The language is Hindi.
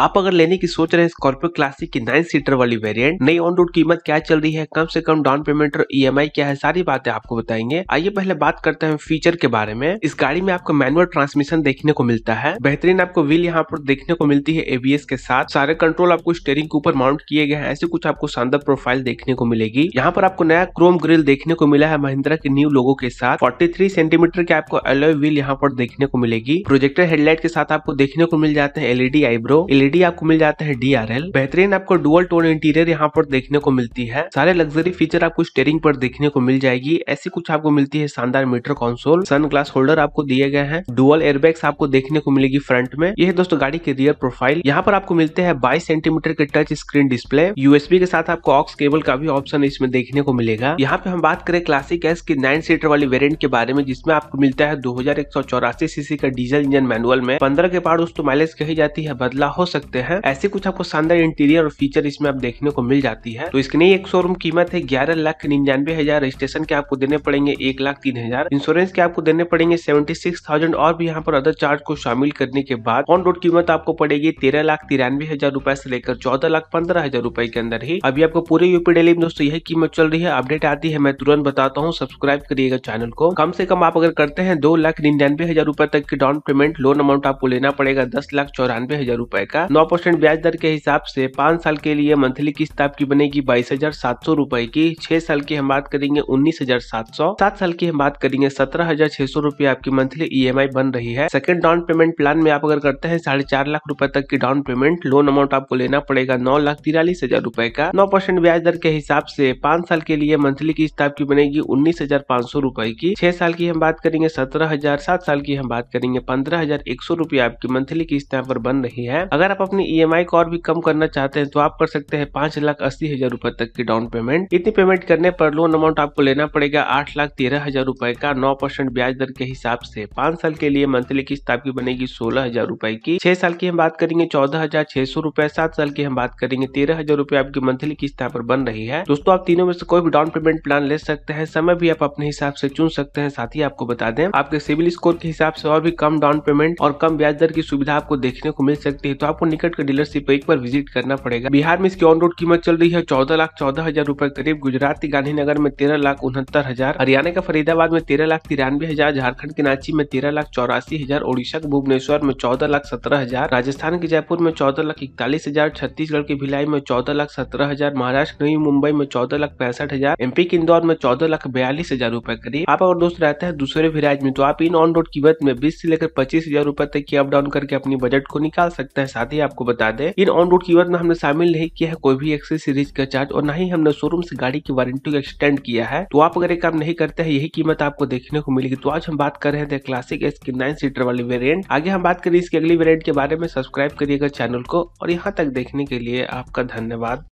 आप अगर लेने की सोच रहे हैं स्कॉर्पियो क्लासिक की नाइन सीटर वाली वेरिएंट नई ऑन रोड कीमत क्या चल रही है कम से कम डाउन पेमेंट और ईएमआई e क्या है सारी बातें आपको बताएंगे आइए पहले बात करते हैं फीचर के बारे में इस गाड़ी में आपको मैनुअल ट्रांसमिशन देखने को मिलता है बेहतरीन आपको व्हील यहाँ पर देखने को मिलती है एबीएस के साथ सारे कंट्रोल आपको स्टेयरिंग के ऊपर माउंट किए गए हैं ऐसे कुछ आपको शानदार प्रोफाइल देखने को मिलेगी यहाँ पर आपको नया क्रोम ग्रिल देखने को मिला है महिंद्रा के न्यू लोगो के साथ फोर्टी सेंटीमीटर के आपको एलोय व्हील यहाँ पर देखने को मिलेगी प्रोजेक्टर हेडलाइट के साथ आपको देखने को मिल जाते हैं एलईडी आईब्रो एलईडी एलईडी आपको मिल जाता है डी बेहतरीन आपको डुअल टोन इंटीरियर यहाँ पर देखने को मिलती है सारे लग्जरी फीचर आपको स्टेरिंग पर देखने को मिल जाएगी ऐसी कुछ आपको मिलती है शानदार meter console sun glass holder आपको दिए गए हैं डुअल एयरबैग्स आपको देखने को मिलेगी फ्रंट में यह दोस्तों गाड़ी के रियर प्रोफाइल यहाँ पर आपको मिलते हैं बाईस सेंटीमीटर के टच स्क्रीन डिस्प्ले यूएसबी के साथ आपको ऑक्स केबल का भी ऑप्शन इसमें देखने को मिलेगा यहाँ पे हम बात करें क्लासिक एस की नाइन सीटर वाली वेरियंट के बारे में जिसमें आपको मिलता है दो सीसी का डीजल इंजन मैनुअल में पंद्रह के पार दोस्तों माइलेज कही जाती है बदला हो सकता सकते हैं ऐसे कुछ आपको शानदार इंटीरियर और फीचर इसमें आप देखने को मिल जाती है तो इसके नई एक शोरूम कीमत है ग्यारह लाख निन्यानवे हजार रजिस्ट्रेशन के आपको देने पड़ेंगे एक लाख तीन हजार इंश्योरेंस के आपको देने पड़ेंगे सेवेंटी सिक्स थाउजेंड और भी यहाँ पर अदर चार्ज को शामिल करने के बाद ऑन रोड कीमत आपको पड़ेगी तेरह लाख तिरानवे हजार रूपए से लेकर चौदह लाख पंद्रह हजार रूपए के अंदर ही अभी आपको पूरे यूपी डेली में दोस्तों यही कीमत चल रही है अपडेट आती है मैं तुरंत बताता हूँ सब्सक्राइब करिएगा चैनल को कम से कम आप अगर करते हैं दो लाख निन्यानवे हजार रूपए तक की डाउन पेमेंट लोन अमाउंट आपको लेना पड़ेगा दस लाख चौरानवे हजार रूपए का का नौ परसेंट ब्याज दर के हिसाब से पाँच साल के लिए मंथली किस्त आपकी बनेगी बाईस हजार सात सौ रूपए की छह साल की हम बात करेंगे उन्नीस हजार सात सौ सात साल की हम बात करेंगे सत्रह हजार छह सौ रूपये आपकी मंथली ई e बन रही है सेकंड डाउन पेमेंट प्लान में आप अगर करते हैं साढ़े चार लाख रूपए तक की डाउन पेमेंट लोन अमाउंट आपको लेना पड़ेगा नौ लाख तिरालीस हजार रूपए का नौ परसेंट ब्याज दर के हिसाब से पांच साल के लिए मंथली किस्त आपकी बनेगी उन्नीस हजार पाँच सौ रूपये की छह साल की हम बात करेंगे सत्रह हजार सात साल की हम बात करेंगे पंद्रह हजार एक सौ रूपये आपकी मंथली किस्त यहाँ पर बन रही है अगर अगर आप अपनी ई e को और भी कम करना चाहते हैं तो आप कर सकते हैं पांच लाख अस्सी हजार रूपए तक की डाउन पेमेंट इतनी पेमेंट करने पर लोन अमाउंट आपको लेना पड़ेगा आठ लाख तेरह हजार रूपए का नौ परसेंट ब्याज दर के हिसाब से पांच साल के लिए मंथली किस्त आपकी बनेगी सोलह हजार रूपए की छह साल की हम बात करेंगे चौदह हजार छह सौ रूपए सात साल की हम बात करेंगे तेरह हजार रूपए आपकी मंथली किस्त यहाँ पर बन रही है दोस्तों आप तीनों में से कोई भी डाउन पेमेंट प्लान ले सकते हैं समय भी आप अपने हिसाब से चुन सकते हैं साथ ही आपको बता दें आपके सिविल स्कोर के हिसाब से और भी कम डाउन पेमेंट और कम ब्याज दर की सुविधा आपको देखने को मिल सकती है तो आप आपको निकट के डीलरशिप एक बार विजिट करना पड़ेगा बिहार में इसकी ऑन रोड कीमत चल रही है चौदह लाख चौदह हजार रूपए करीब गुजरात के गांधीनगर में तेरह लाख उनहत्तर हजार हरियाणा का फरीदाबाद में तेरह लाख तिरानवे हजार झारखंड के रांची में तेरह लाख चौरासी हजार ओडिशा के भुवनेश्वर में चौदह लाख सत्रह हजार राजस्थान के जयपुर में चौदह लाख इकतालीस हजार छत्तीसगढ़ के भिलाई में चौदह लाख सत्रह हजार महाराष्ट्र नई मुंबई में चौदह लाख पैंसठ हजार एमपी के इंदौर में चौदह लाख बयालीस हजार रूपए करीब आप अगर दोस्त रहते हैं दूसरे भी राज्य में तो आप इन ऑन रोड कीमत में बीस से लेकर पच्चीस हजार रूपए तक की अप डाउन करके अपनी बजट को निकाल सकते हैं साथ साथ ही आपको बता दें इन ऑन रोड कीमत में हमने शामिल नहीं किया है कोई भी एक्सेस सीरीज का चार्ज और न ही हमने शोरूम से गाड़ी की वारंटी को एक्सटेंड किया है तो आप अगर एक काम नहीं करते हैं यही कीमत आपको देखने को मिलेगी तो आज हम बात कर रहे थे क्लासिक एस की नाइन सीटर वाली वेरियंट आगे हम बात करें इसके अगली वेरियंट के बारे में सब्सक्राइब करिएगा चैनल को और यहाँ तक देखने के लिए आपका धन्यवाद